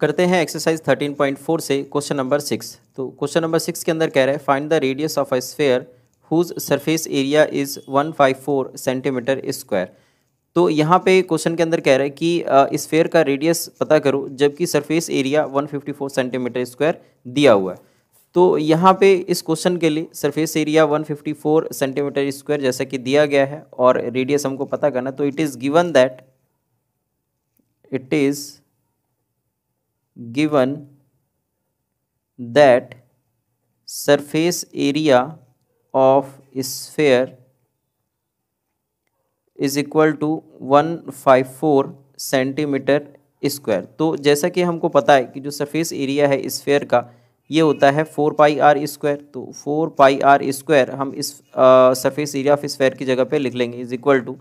करते हैं एक्सरसाइज 13.4 से क्वेश्चन नंबर सिक्स तो क्वेश्चन नंबर सिक्स के अंदर कह रहे हैं find the radius of a sphere whose surface area is 154 centimetre square तो यहाँ पे क्वेश्चन के अंदर कह रहे हैं कि स्फेयर का रेडियस पता करो जबकि सरफेस एरिया 154 सेंटीमीटर स्क्वायर दिया हुआ है तो यहाँ पे इस क्वेश्चन के लिए सरफेस एरिया 154 सेंटीमीटर स्क्वायर जैसा कि दिया गया है और रेडियस हमको पता करना तो it is given that it is given that surface area of sphere is equal to one five four centimetre square तो जैसा कि हमको पता है कि जो सरफेस एरिया है स्फेयर का ये होता है फोर पाई आर स्क्वायर तो फोर पाई आर स्क्वायर हम इस सरफेस एरिया ऑफ स्क्वायर की जगह पे लिख लेंगे is equal to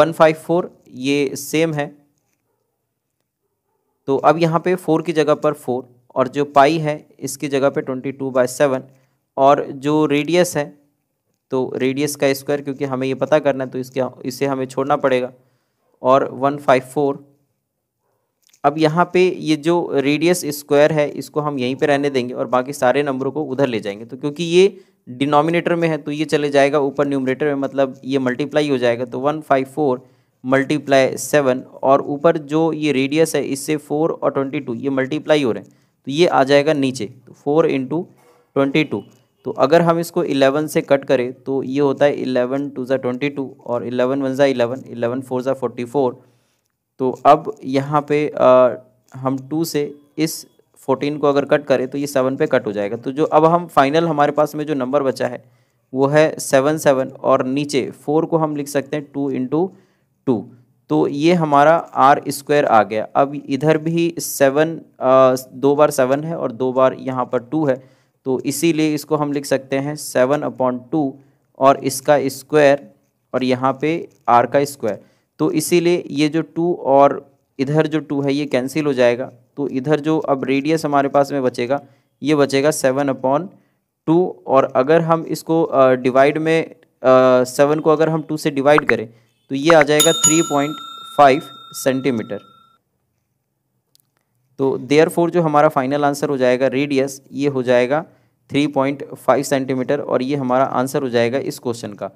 one five four ये सेम है तो अब यहाँ पे फोर की जगह पर फोर और जो पाई है इसकी जगह पे ट्वेंटी टू बाई सेवन और जो रेडियस है तो रेडियस का स्क्वायर क्योंकि हमें ये पता करना है तो इसके इसे हमें छोड़ना पड़ेगा और वन फाइव फोर अब यहाँ पे ये जो रेडियस स्क्वायर है इसको हम यहीं पे रहने देंगे और बाकी सारे नंबरों को उधर ले जाएंगे तो क्योंकि ये डिनोमिनेटर में है तो ये चले जाएगा ऊपर न्यूमरेटर में मतलब ये मल्टीप्लाई हो जाएगा तो one five four multiply seven और ऊपर जो ये रेडियस है इससे फोर और ट्वेंटी टू ये मल्टीप्लाई हो रहे हैं तो ये आ जाएगा नीचे तो फोर इंटू ट्वेंटी टू तो अगर हम इसको इलेवन से कट करें तो ये होता है इलेवन टू ज़ा ट्वेंटी टू और इलेवन वन ज़ा इलेवन इलेवन फोर ज़ा फोर्टी फोर तो अब यहाँ पे आ, हम टू से इस फोर्टीन को अगर कट करें तो ये सेवन पे कट हो जाएगा तो जो अब हम फाइनल हमारे पास में जो नंबर बचा है वो है सेवन सेवन और नीचे फोर को हम लिख सकते हैं टू इंटू टू तो ये हमारा आर स्क्वायर आ गया अब इधर भी सेवन दो बार सेवन है और दो बार यहाँ पर टू है तो इसीलिए इसको हम लिख सकते हैं सेवन अपॉन टू और इसका स्क्वायर और यहाँ पे आर का स्क्वायर तो इसीलिए ये जो टू और इधर जो टू है ये कैंसिल हो जाएगा तो इधर जो अब रेडियस हमारे पास में बचेगा ये बचेगा सेवन अपॉन टू और अगर हम इसको डिवाइड में सेवन को अगर हम टू से डिवाइड करें तो ये आ जाएगा 3.5 सेंटीमीटर तो देयर फोर जो हमारा फाइनल आंसर हो जाएगा रेडियस ये हो जाएगा 3.5 सेंटीमीटर और ये हमारा आंसर हो जाएगा इस क्वेश्चन का